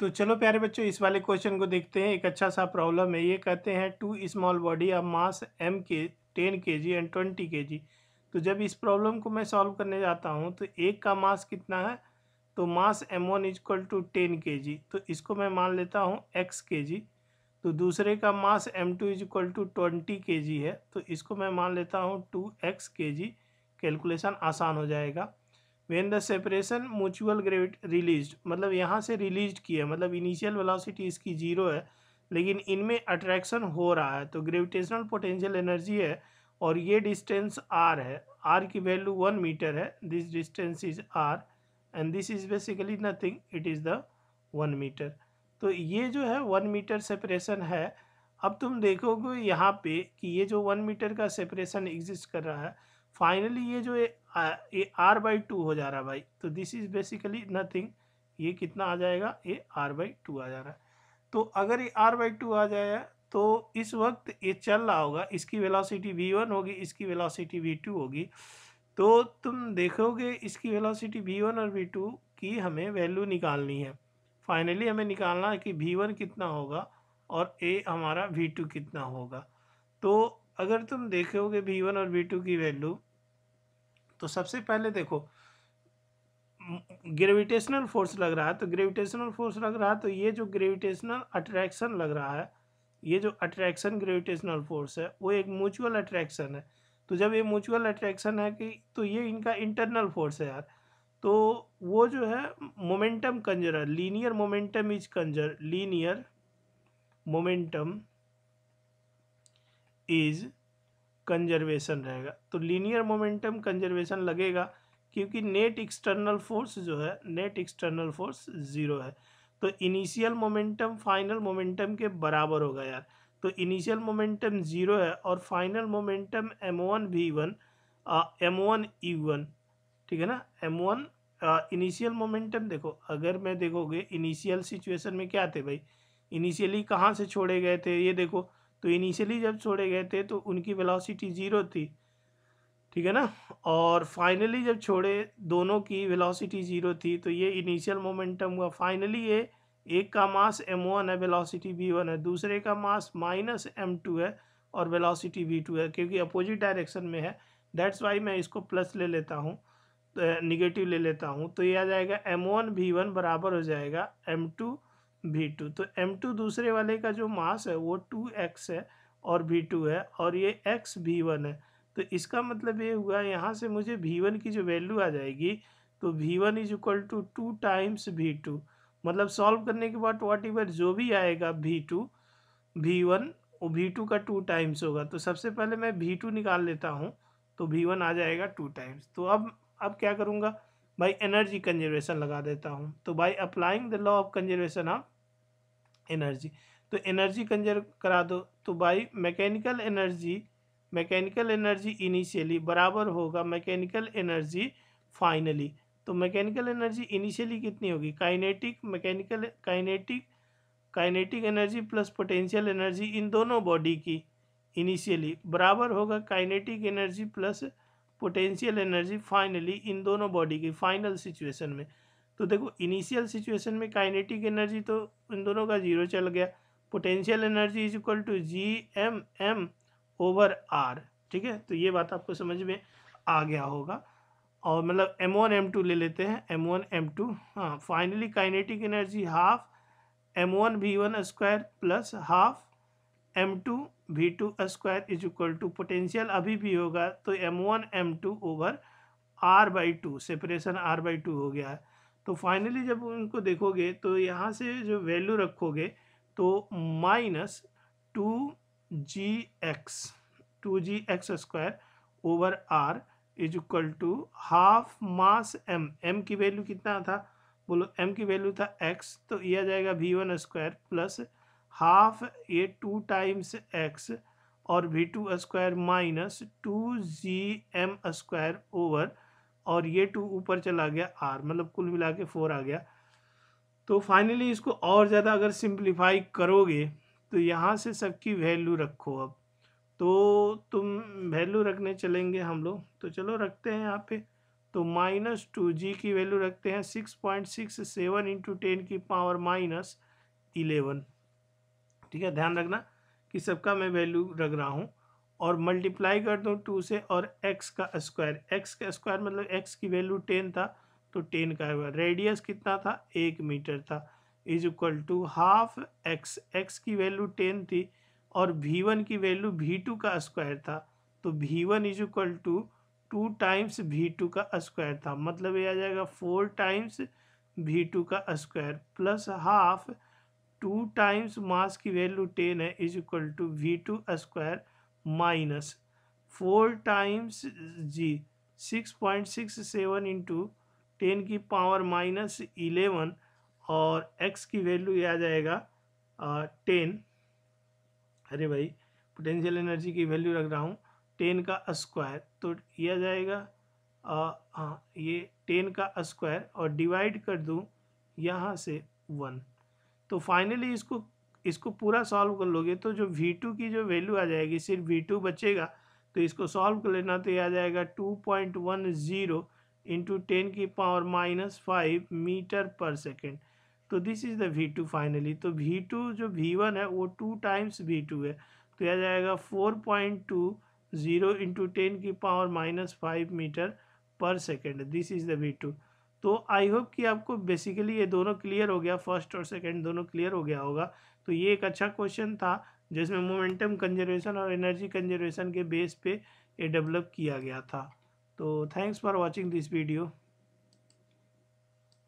तो चलो प्यारे बच्चों इस वाले क्वेश्चन को देखते हैं एक अच्छा सा प्रॉब्लम है ये कहते हैं two small body of mass M के ten K G and twenty K G तो जब इस प्रॉब्लम को मैं सॉल्व करने जाता हूँ तो एक का मास कितना है तो mass M one is equal to ten K G तो इसको मैं मान लेता हूँ एक्स के जी तो दूसरे का mass M two is equal to twenty K G है तो इसको मैं मान लेता हूँ टू एक्स के जी कैलकुलेसन आसान हो जाएगा when the separation mutual gravity release मतलब यहाँ से रिलीज किया मतलब इनिशियल वेलोसिटी इसकी जीरो है लेकिन इनमें अट्रैक्शन हो रहा है तो ग्रेविटेशनल पोटेंशियल एनर्जी है और ये डिस्टेंस आर है आर की वैल्यू वन मीटर है this distance is R and this is basically nothing it is the one metre तो ये जो है वन मीटर सेपरेशन है अब तुम देखोगे यहाँ पे कि ये जो वन मीटर का सेपरेशन एग्जिस्ट कर रहा है फाइनली ये जो ये आर बाई टू हो जा रहा है भाई तो दिस इज़ बेसिकली नथिंग ये कितना आ जाएगा ये आर बाई टू आ जा रहा है तो अगर ये आर बाई टू आ जाएगा तो इस वक्त ये चल रहा होगा इसकी वेलोसिटी वी वन होगी इसकी वेलोसिटी वी टू होगी तो तुम देखोगे इसकी वेलोसिटी वी वन और वी टू की हमें वैल्यू निकालनी है फाइनली हमें निकालना है कि वी वन कितना होगा और ए हमारा वी टू कितना होगा तो अगर तुम देखोगे बी वन और बी टू की वैल्यू तो सबसे पहले देखो ग्रेविटेशनल फोर्स लग रहा है तो ग्रेविटेशनल फोर्स लग रहा है तो ये जो ग्रेविटेशनल अट्रैक्शन लग रहा है ये जो अट्रैक्शन ग्रेविटेशनल फोर्स है वो एक म्यूचुअल अट्रैक्शन है तो जब ये म्यूचुअल अट्रैक्शन है कि तो ये इनका इंटरनल फोर्स है यार तो वो जो है momentum conserve linear momentum is conserve linear momentum is conservation रहेगा तो लीनियर मोमेंटम कंजर्वेशन लगेगा क्योंकि नेट एक्सटर्नल फोर्स जो है नेट एक्सटर्नल फोर्स ज़ीरो है तो इनिशियल मोमेंटम फाइनल मोमेंटम के बराबर होगा यार तो इनिशियल मोमेंटम ज़ीरो है और final momentum M one V one M one E one ठीक है ना एम वन इनिशियल मोमेंटम देखो अगर मैं देखोगे इनिशियल सिचुएशन में क्या थे भाई इनिशियली कहाँ से छोड़े गए थे ये देखो तो इनिशियली जब छोड़े गए थे तो उनकी वेलोसिटी ज़ीरो थी ठीक है ना और फाइनली जब छोड़े दोनों की वेलोसिटी ज़ीरो थी तो ये इनिशियल मोमेंटम हुआ फाइनली ये एक का मास एम वन है वेलोसिटी वी वन है दूसरे का मास माइनस एम टू है और वेलोसिटी बी टू है क्योंकि अपोजिट डायरेक्शन में है दैट्स वाई मैं इसको प्लस ले लेता हूँ निगेटिव तो, ले लेता हूँ तो ये आ जाएगा एम वन बी वन बराबर हो जाएगा एम टू वी टू तो एम टू दूसरे वाले का जो मास है वो टू एक्स है और वी टू है और ये एक्स वी वन है तो इसका मतलब ये हुआ यहाँ से मुझे वी वन की जो वैल्यू आ जाएगी तो V one is equal to two times V two मतलब सॉल्व करने के बाद वाट इवर जो भी आएगा वी टू वी वन वो वी टू का टू टाइम्स होगा तो सबसे पहले मैं वी टू निकाल लेता हूँ तो वी वन आ जाएगा टू टाइम्स तो अब अब क्या करूँगा भाई एनर्जी कंजर्वेशन लगा देता हूँ तो by applying the law of conservation of energy तो एनर्जी कंजर्व करा दो तो भाई mechanical energy mechanical energy initially बराबर होगा मैकेनिकल एनर्जी फाइनली तो मैकेनिकल एनर्जी इनिशियली कितनी होगी kinetic mechanical kinetic kinetic energy plus potential energy इन दोनों बॉडी की इनिशियली बराबर होगा kinetic energy plus potential energy finally इन दोनों बॉडी की फाइनल सिचुएशन में तो देखो इनिशियल सिचुएशन में काइनेटिक एनर्जी तो इन दोनों का जीरो चल गया potential energy is equal to G M M over R ठीक है तो ये बात आपको समझ में आ गया होगा और मतलब एम वन एम टू ले लेते हैं एम वन एम टू हाँ finally kinetic energy half M one V one square plus half M two V two square is equal to potential अभी भी होगा तो M one M two over R by two separation R by two हो गया है तो finally जब उनको देखोगे तो यहाँ से जो वैल्यू रखोगे तो minus two G X two G X square over R is equal to half mass M M की वैल्यू कितना था बोलो एम की वैल्यू था एक्स तो यह आ जाएगा V one square plus half A two times X और V two square minus two G M square over R ये टू ऊपर चला गया आर मतलब कुल मिला के फोर आ गया तो फाइनली इसको और ज़्यादा अगर सिंप्लीफाई करोगे तो यहाँ से सबकी वैल्यू रखो अब तो तुम वैल्यू रखने चलेंगे हम लोग तो चलो रखते हैं यहाँ पे तो माइनस टू जी की वैल्यू रखते हैं six point six seven into ten की पावर माइनस इलेवन ठीक है ध्यान रखना कि सबका मैं वैल्यू रख रहा हूँ और मल्टीप्लाई कर दूँ टू से और एक्स का स्क्वायर एक्स का स्क्वायर मतलब एक्स की वैल्यू टेन था तो टेन का हुआ रेडियस कितना था एक मीटर था is equal to half X X की वैल्यू टेन थी और भी वन की वैल्यू भी टू का स्क्वायर था तो भी one is equal to two times भी टू का स्क्वायर था मतलब ये आ जाएगा फोर टाइम्स भी टू का square plus half two times mass की वैल्यू टेन है is equal to V two square minus four times G six point six seven into ten की पावर माइनस इलेवन और एक्स की value आ जाएगा ten अरे भाई पोटेंशियल एनर्जी की वैल्यू रख रहा हूँ टेन का स्क्वायर तो जाएगा आ जाएगा हाँ ये टेन का स्क्वायर और डिवाइड कर दूँ यहाँ से वन तो फाइनली इसको इसको पूरा सॉल्व कर लोगे तो जो वी टू की जो वैल्यू आ जाएगी सिर्फ वी टू बचेगा तो इसको सॉल्व कर लेना तो ये आ जाएगा two point one zero into ten की पावर माइनस फाइव मीटर पर सेकेंड तो this is the V two finally तो वी टू जो वी वन है वो टू टाइम्स वी टू है तो यह जाएगा four point two zero into ten की पावर माइनस फाइव मीटर पर second this is the V two तो आई होप कि आपको बेसिकली ये दोनों क्लियर हो गया फर्स्ट और सेकेंड दोनों क्लियर हो गया होगा तो ये एक अच्छा क्वेश्चन था जिसमें मोमेंटम कंजर्वेशन और एनर्जी कंजर्वेशन के बेस पे ये डेवलप किया गया था तो thanks for watching this video